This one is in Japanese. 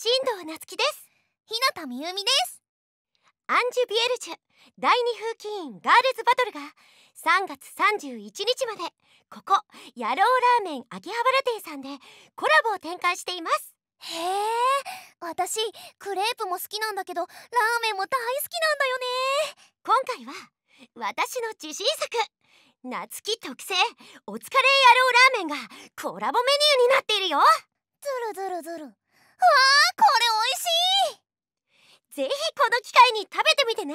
新藤夏希です日向美由美ですアンジュビエルジュ第2風紀委ガールズバトルが3月31日までここヤローラーメン秋葉原店さんでコラボを展開していますへえ私クレープも好きなんだけどラーメンも大好きなんだよね今回は私の自信作夏木特製お疲れ野郎ラーメンがコラボメニューになっているよずるずるずるわあこれ美味しいぜひこの機会に食べてみてね